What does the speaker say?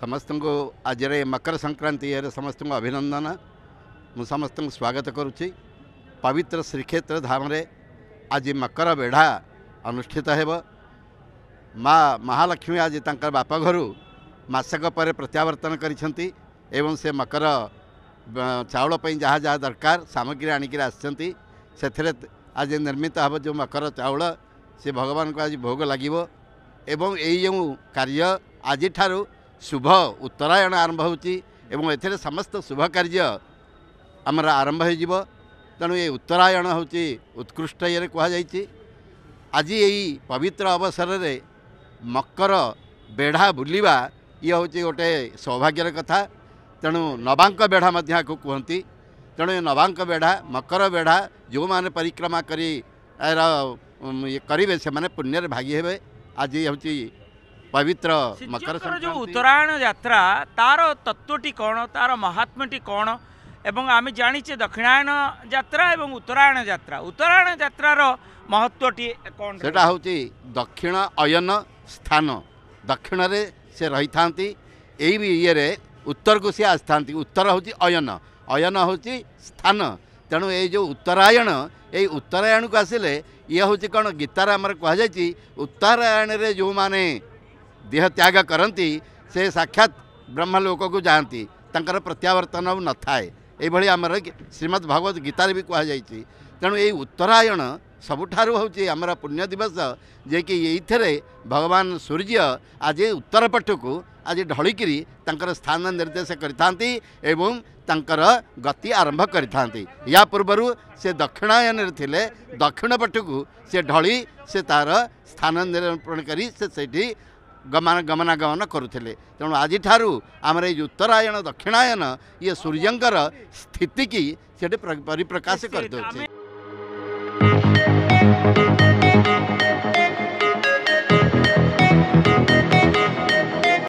समस्त को आज मकर संक्रांति समस्त को अभिनंदन मुस्त स्वागत करुच्ची पवित्र श्रीक्षेत्र धाम आज मकर बेढ़ा अनुष्ठित हो माँ महालक्ष्मी आज तर बापघर मसक पर प्रत्यावर्तन कर मकर चाउल जहाँ जहाँ दरकार सामग्री आणिक आज निर्मित हम जो मकर चाउल से भगवान को आज भोग लगे एवं यही कार्य आज ଶୁଭ ଉତ୍ତରାୟଣ ଆରମ୍ଭ ହେଉଛି ଏବଂ ଏଥିରେ ସମସ୍ତ ଶୁଭ କାର୍ଯ୍ୟ ଆମର ଆରମ୍ଭ ହୋଇଯିବ ତେଣୁ ଏ ଉତ୍ତରାୟଣ ହେଉଛି ଉତ୍କୃଷ୍ଟ ଇଏରେ କୁହାଯାଇଛି ଆଜି ଏଇ ପବିତ୍ର ଅବସରରେ ମକର ବେଢ଼ା ବୁଲିବା ଇଏ ହେଉଛି ଗୋଟେ ସୌଭାଗ୍ୟର କଥା ତେଣୁ ନବାଙ୍କ ବେଢ଼ା ମଧ୍ୟ ଆକୁ କୁହନ୍ତି ତେଣୁ ଏ ନବାଙ୍କ ବେଢ଼ା ମକର ବେଢ଼ା ଯେଉଁମାନେ ପରିକ୍ରମା କରି କରିବେ ସେମାନେ ପୁଣ୍ୟରେ ଭାଗି ହେବେ ଆଜି ହେଉଛି ପବିତ୍ର ମକର ଯେଉଁ ଉତ୍ତରାୟଣ ଯାତ୍ରା ତାର ତତ୍ତ୍ୱଟି କ'ଣ ତାର ମହାତ୍ମ୍ୟଟି କ'ଣ ଏବଂ ଆମେ ଜାଣିଛେ ଦକ୍ଷିଣାୟଣ ଯାତ୍ରା ଏବଂ ଉତ୍ତରାୟଣ ଯାତ୍ରା ଉତ୍ତରାୟଣ ଯାତ୍ରାର ମହତ୍ତ୍ୱଟି କ'ଣ ସେଇଟା ହେଉଛି ଦକ୍ଷିଣ ଅୟନ ସ୍ଥାନ ଦକ୍ଷିଣରେ ସେ ରହିଥାନ୍ତି ଏଇ ଇଏରେ ଉତ୍ତରକୁ ସେ ଆସିଥାନ୍ତି ଉତ୍ତର ହେଉଛି ଅୟନ ଅୟନ ହେଉଛି ସ୍ଥାନ ତେଣୁ ଏଇ ଯେଉଁ ଉତ୍ତରାୟଣ ଏଇ ଉତ୍ତରାୟଣକୁ ଆସିଲେ ଇଏ ହେଉଛି କ'ଣ ଗୀତାରେ ଆମର କୁହାଯାଇଛି ଉତ୍ତରାୟଣରେ ଯେଉଁମାନେ देह त्याग करती से साक्षात ब्रह्म लोक को जाती प्रत्यावर्तन न थाए यह आम श्रीमद भगवत गीतार भी कहुई तेणु ये उत्तरायण आम पुण्य दिवस जे कि यही भगवान सूर्य आज उत्तर पट को आज ढलिकी तर स्थान निर्देश कर गति आरंभ करापूर्वर से दक्षिणायन थे दक्षिण पट को से ढली से तार स्थान निरूपण कर ଗମନାଗମନ କରୁଥିଲେ ତେଣୁ ଆଜିଠାରୁ ଆମର ଏଇ ଉତ୍ତରାୟଣ ଦକ୍ଷିଣାୟନ ଇଏ ସୂର୍ଯ୍ୟଙ୍କର ସ୍ଥିତିକି ସେଠି ପରିପ୍ରକାଶ କରିଦେଉଛି